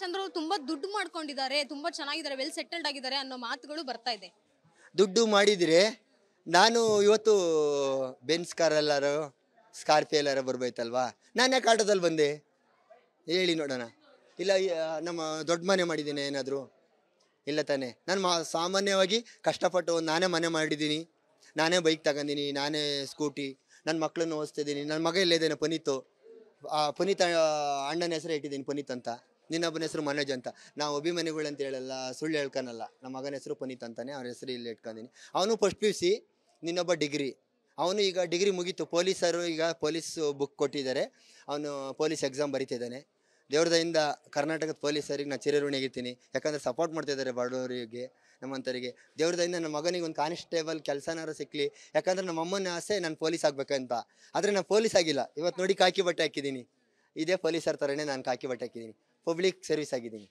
ಚಂದ್ರ ತುಂಬಾ ದುಡ್ಡು ಮಾಡ್ಕೊಂಡಿದ್ದಾರೆ ತುಂಬಾ ಚೆನ್ನಾಗಿದ್ದಾರೆ ವೆಲ್ ಸೆಟಲ್ಡ್ ಆಗಿದ್ದಾರೆ ಅನ್ನೋ ಮಾತುಗಳು ಬರ್ತಾ ಇದೆ ದುಡ್ಡು ಮಾಡಿದ್ರೆ ನಾನು ಇವತ್ತು ಬೆನ್ಸ್ ಕಾರಲ್ಲಾರು ಸ್ಕಾರ್ಪಿಯೋ ಎಲ್ಲಾರು ಬರ್ಬೈತಲ್ವಾ ನಾನು ಯಾಕೆ ಆಟೋದಲ್ಲಿ ಬಂದೆ ಹೇಳಿ ನೋಡೋಣ ಇಲ್ಲ ನಮ್ಮ ದೊಡ್ಡ ಮನೆ ಮಾಡಿದ್ದೀನಿ ಏನಾದರೂ ಇಲ್ಲ ತಾನೆ ನಾನು ಮಾ ಸಾಮಾನ್ಯವಾಗಿ ಕಷ್ಟಪಟ್ಟು ನಾನೇ ಮನೆ ಮಾಡಿದ್ದೀನಿ ನಾನೇ ಬೈಕ್ ತಗೊಂಡಿನಿ ನಾನೇ ಸ್ಕೂಟಿ ನನ್ನ ಮಕ್ಕಳನ್ನು ಓದಿಸ್ತಿದ್ದೀನಿ ನನ್ನ ಮಗ ಇಲ್ಲೇ ಇದ್ದಾನೆ ಪುನೀತು ಆ, ಪುನೀತ್ ಅಣ್ಣನ ಹೆಸರು ಇಟ್ಟಿದ್ದೀನಿ ಪುನೀತ್ ಅಂತ ನಿನ್ನೊಬ್ಬನ ಹೆಸರು ಮನೋಜ್ ಅಂತ ನಾವು ಅಭಿಮಾನಿಗಳು ಅಂತ ಹೇಳಲ್ಲ ಸುಳ್ಳು ಹೇಳ್ಕೊಳಲ್ಲ ನಮ್ಮ ಮಗನ ಹೆಸರು ಪುನೀತ್ ಅಂತಾನೆ ಅವ್ರ ಹೆಸರು ಇಲ್ಲಿ ಇಟ್ಕೊಂಡಿನಿ ಅವನು ಫಸ್ಟ್ ಪಿ ಸಿ ನಿನ್ನೊಬ್ಬ ಡಿಗ್ರಿ ಅವನು ಈಗ ಡಿಗ್ರಿ ಮುಗೀತು ಪೊಲೀಸರು ಈಗ ಪೊಲೀಸ್ ಬುಕ್ ಕೊಟ್ಟಿದ್ದಾರೆ ಅವನು ಪೊಲೀಸ್ ಎಕ್ಸಾಮ್ ಬರಿತಿದ್ದಾನೆ ದೇವ್ರದಿಂದ ಕರ್ನಾಟಕದ ಪೊಲೀಸರಿಗೆ ನಾನು ಆಗಿರ್ತೀನಿ ಯಾಕಂದರೆ ಸಪೋರ್ಟ್ ಮಾಡ್ತಿದ್ದಾರೆ ಬಡವರಿಗೆ ನಮ್ಮಂಥರಿಗೆ ದೇವ್ರದಿಂದ ನಮ್ಮ ಮಗನಿಗೆ ಒಂದು ಕಾನ್ಸ್ಟೇಬಲ್ ಕೆಲಸನಾರು ಸಿಕ್ಕಲಿ ಯಾಕಂದರೆ ನಮ್ಮ ಅಮ್ಮನ ಆಸೆ ನಾನು ಪೊಲೀಸ್ ಆಗಬೇಕಂತ ಆದರೆ ನಾನು ಪೊಲೀಸ್ ಆಗಿಲ್ಲ ಇವತ್ತು ನೋಡಿ ಕಾಕಿ ಬಟ್ಟೆ ಹಾಕಿದ್ದೀನಿ ಇದೇ ಪೊಲೀಸರ್ ಥರನೇ ನಾನು ಕಾಕಿ ಬಟ್ಟೆ ಹಾಕಿದ್ದೀನಿ ಪಬ್ಲಿಕ್ ಸರ್ವಿಸ್ ಆಗಿದ್ದೀನಿ